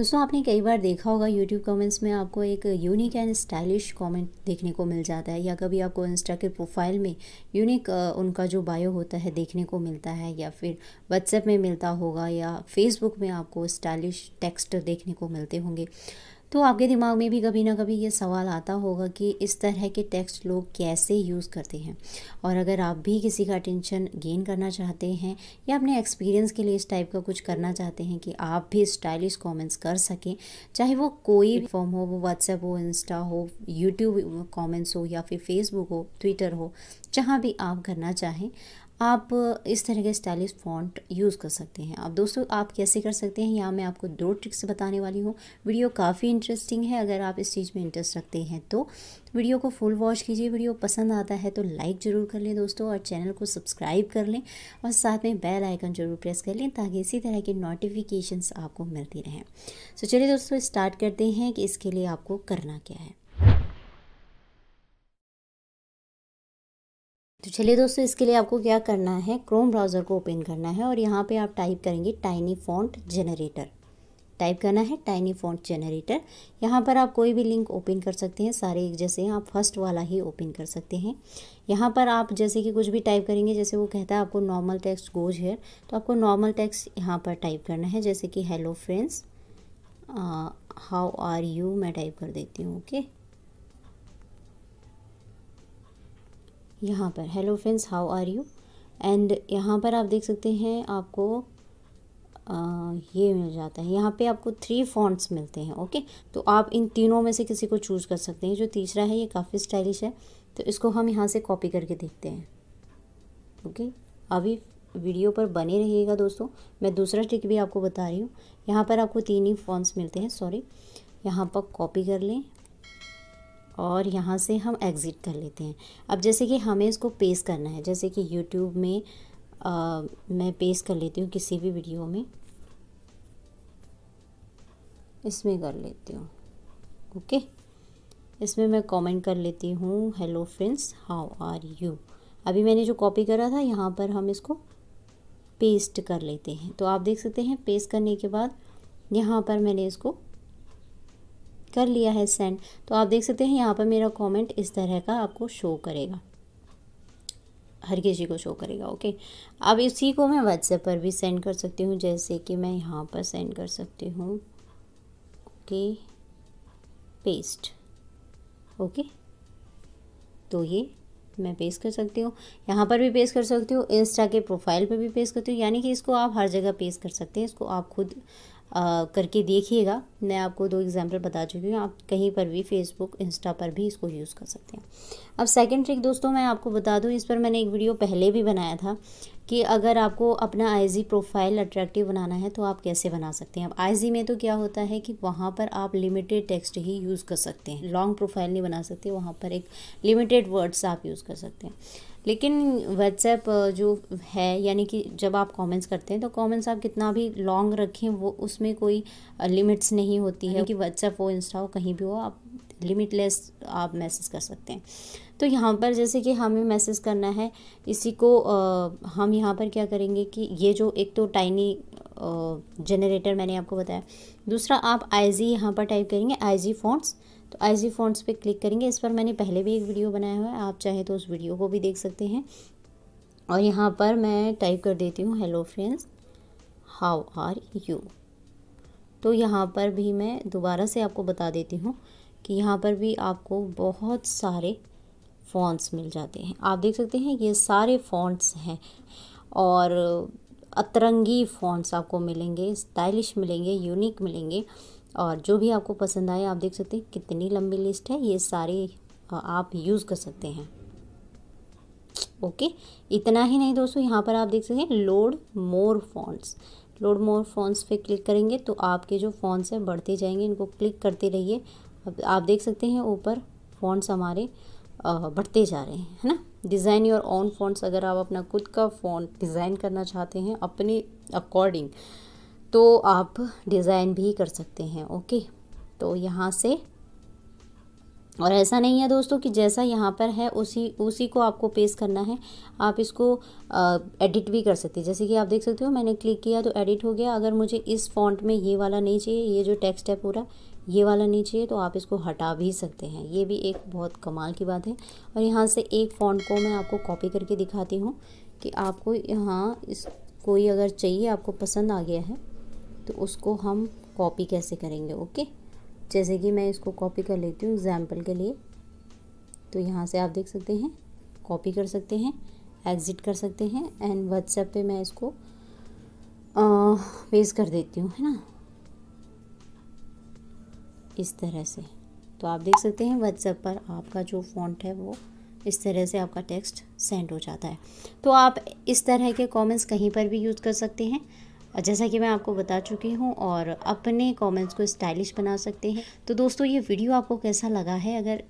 दोस्तों आपने कई बार देखा होगा यूट्यूब कमेंट्स में आपको एक यूनिक एंड स्टाइलिश कमेंट देखने को मिल जाता है या कभी आपको इंस्टा के प्रोफाइल में यूनिक उनका जो बायो होता है देखने को मिलता है या फिर व्हाट्सएप में मिलता होगा या फेसबुक में आपको स्टाइलिश टेक्स्ट देखने को मिलते होंगे तो आपके दिमाग में भी कभी ना कभी ये सवाल आता होगा कि इस तरह के टेक्स्ट लोग कैसे यूज़ करते हैं और अगर आप भी किसी का अटेंशन गेन करना चाहते हैं या अपने एक्सपीरियंस के लिए इस टाइप का कुछ करना चाहते हैं कि आप भी स्टाइलिश कमेंट्स कर सकें चाहे वो कोई भी फॉर्म हो वो व्हाट्सएप हो इंस्टा हो यूट्यूब कॉमेंट्स हो या फिर फेसबुक हो ट्विटर हो जहाँ भी आप करना चाहें आप इस तरह के स्टाइलिश फॉन्ट यूज़ कर सकते हैं अब दोस्तों आप कैसे कर सकते हैं यहाँ मैं आपको दो ट्रिक्स बताने वाली हूँ वीडियो काफ़ी इंटरेस्टिंग है अगर आप इस चीज़ में इंटरेस्ट रखते हैं तो वीडियो को फुल वॉच कीजिए वीडियो पसंद आता है तो लाइक ज़रूर कर लें दोस्तों और चैनल को सब्सक्राइब कर लें और साथ में बेल आइकन ज़रूर प्रेस कर लें ताकि इसी तरह के नोटिफिकेशंस आपको मिलती रहें सो चलिए दोस्तों स्टार्ट करते हैं कि इसके लिए आपको करना क्या है तो चलिए दोस्तों इसके लिए आपको क्या करना है क्रोम ब्राउज़र को ओपन करना है और यहाँ पे आप टाइप करेंगे टाइनी फॉन्ट जनरेटर टाइप करना है टाइनी फॉन्ट जनरेटर यहाँ पर आप कोई भी लिंक ओपन कर सकते हैं सारे एक जैसे आप फर्स्ट वाला ही ओपन कर सकते हैं यहाँ पर आप जैसे कि कुछ भी टाइप करेंगे जैसे वो कहता है आपको नॉर्मल टैक्स गोज हेयर तो आपको नॉर्मल टैक्स यहाँ पर टाइप करना है जैसे कि hello friends how are you मैं टाइप कर देती हूँ ओके okay? यहाँ पर hello friends how are you and यहाँ पर आप देख सकते हैं आपको आ, ये मिल जाता है यहाँ पे आपको थ्री फॉन्ट्स मिलते हैं ओके तो आप इन तीनों में से किसी को चूज़ कर सकते हैं जो तीसरा है ये काफ़ी स्टाइलिश है तो इसको हम यहाँ से कॉपी करके देखते हैं ओके अभी वीडियो पर बने रहिएगा दोस्तों मैं दूसरा ट्रिक भी आपको बता रही हूँ यहाँ पर आपको तीन ही फॉन्ट्स मिलते हैं सॉरी यहाँ पर कॉपी कर लें और यहाँ से हम एग्ज़िट कर लेते हैं अब जैसे कि हमें इसको पेस्ट करना है जैसे कि यूट्यूब में आ, मैं पेस्ट कर लेती हूँ किसी भी वीडियो में इसमें कर लेती हूँ ओके इसमें मैं कमेंट कर लेती हूँ hello friends how are you अभी मैंने जो कॉपी करा था यहाँ पर हम इसको पेस्ट कर लेते हैं तो आप देख सकते हैं पेस्ट करने के बाद यहाँ पर मैंने इसको कर लिया है सेंड तो आप देख सकते हैं यहाँ पर मेरा कमेंट इस तरह का आपको शो करेगा हर किसी को शो करेगा ओके अब इसी को मैं व्हाट्सएप पर भी सेंड कर सकती हूँ जैसे कि मैं यहाँ पर सेंड कर सकती हूँ ओके पेस्ट ओके तो ये मैं पेस्ट कर सकती हूँ यहाँ पर भी पेस्ट कर सकती हूँ इंस्टा के प्रोफाइल पर भी पेस्ट करती हूँ यानी कि इसको आप हर जगह पेस्ट कर सकते हैं इसको आप खुद करके देखिएगा मैं आपको दो एग्जांपल बता चुकी हूँ आप कहीं पर भी फेसबुक इंस्टा पर भी इसको यूज़ कर सकते हैं अब सेकंड ट्रिक दोस्तों मैं आपको बता दूँ इस पर मैंने एक वीडियो पहले भी बनाया था कि अगर आपको अपना आईजी प्रोफाइल अट्रैक्टिव बनाना है तो आप कैसे बना सकते हैं अब आईजी में तो क्या होता है कि वहाँ पर आप लिमिटेड टेक्स्ट ही यूज़ कर सकते हैं लॉन्ग प्रोफाइल नहीं बना सकते वहाँ पर एक लिमिटेड वर्ड्स आप यूज़ कर सकते हैं लेकिन व्हाट्सएप जो है यानी कि जब आप कमेंट्स करते हैं तो कमेंट्स आप कितना भी लॉन्ग रखें वो उसमें कोई लिमिट्स नहीं होती है कि व्हाट्सएप हो इंस्टा हो कहीं भी हो आप लिमिटलेस आप मैसेज कर सकते हैं तो यहाँ पर जैसे कि हमें मैसेज करना है इसी को आ, हम यहाँ पर क्या करेंगे कि ये जो एक तो टाइनी जनरेटर मैंने आपको बताया दूसरा आप आई जी यहाँ पर टाइप करेंगे आई जी फोन्स तो आई जी फोन्स पर क्लिक करेंगे इस पर मैंने पहले भी एक वीडियो बनाया हुआ है आप चाहे तो उस वीडियो को भी देख सकते हैं और यहाँ पर मैं टाइप कर देती हूँ hello friends how are you तो यहाँ पर भी मैं दोबारा से आपको बता देती हूँ कि यहाँ पर भी आपको बहुत सारे फ़ॉन्ट्स मिल जाते हैं आप देख सकते हैं ये सारे फ़ॉन्ट्स हैं और अतरंगी फ़ॉन्ट्स आपको मिलेंगे स्टाइलिश मिलेंगे यूनिक मिलेंगे और जो भी आपको पसंद आए आप देख सकते हैं कितनी लंबी लिस्ट है ये सारे आप यूज़ कर सकते हैं ओके इतना ही नहीं दोस्तों यहाँ पर आप देख सकते हैं load more fonts load more fonts पे क्लिक करेंगे तो आपके जो फॉन्ट्स हैं बढ़ते जाएंगे इनको क्लिक करते रहिए अब आप देख सकते हैं ऊपर फॉन्ट्स हमारे बढ़ते जा रहे हैं है ना डिज़ाइन योर ओन फॉन्ट्स अगर आप अपना खुद का फॉन्ट डिज़ाइन करना चाहते हैं अपने अकॉर्डिंग तो आप डिज़ाइन भी कर सकते हैं ओके तो यहाँ से और ऐसा नहीं है दोस्तों कि जैसा यहाँ पर है उसी उसी को आपको पेस्ट करना है आप इसको आ, एडिट भी कर सकते हैं जैसे कि आप देख सकते हो मैंने क्लिक किया तो एडिट हो गया अगर मुझे इस फॉन्ट में ये वाला नहीं चाहिए ये जो टेक्स्ट है पूरा ये वाला नहीं चाहिए तो आप इसको हटा भी सकते हैं ये भी एक बहुत कमाल की बात है और यहाँ से एक फॉन्ट को मैं आपको कॉपी करके दिखाती हूँ कि आपको यहाँ इस कोई अगर चाहिए आपको पसंद आ गया है तो उसको हम कॉपी कैसे करेंगे ओके जैसे कि मैं इसको कॉपी कर लेती हूँ एग्ज़ाम्पल के लिए तो यहाँ से आप देख सकते हैं कॉपी कर सकते हैं एग्ज़िट कर सकते हैं एंड व्हाट्सएप पे मैं इसको पेस्ट कर देती हूँ है ना इस तरह से तो आप देख सकते हैं व्हाट्सएप पर आपका जो फॉन्ट है वो इस तरह से आपका टेक्स्ट सेंड हो जाता है तो आप इस तरह के कमेंट्स कहीं पर भी यूज़ कर सकते हैं जैसा कि मैं आपको बता चुकी हूँ और अपने कमेंट्स को स्टाइलिश बना सकते हैं तो दोस्तों ये वीडियो आपको कैसा लगा है अगर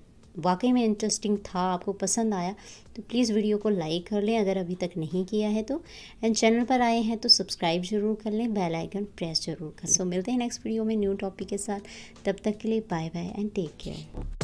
वाकई में इंटरेस्टिंग था आपको पसंद आया तो प्लीज़ वीडियो को लाइक कर लें अगर अभी तक नहीं किया है तो एंड चैनल पर आए हैं तो सब्सक्राइब जरूर कर लें बेल आइकन प्रेस जरूर कर सो so, मिलते हैं नेक्स्ट वीडियो में न्यू टॉपिक के साथ तब तक के लिए bye bye and take care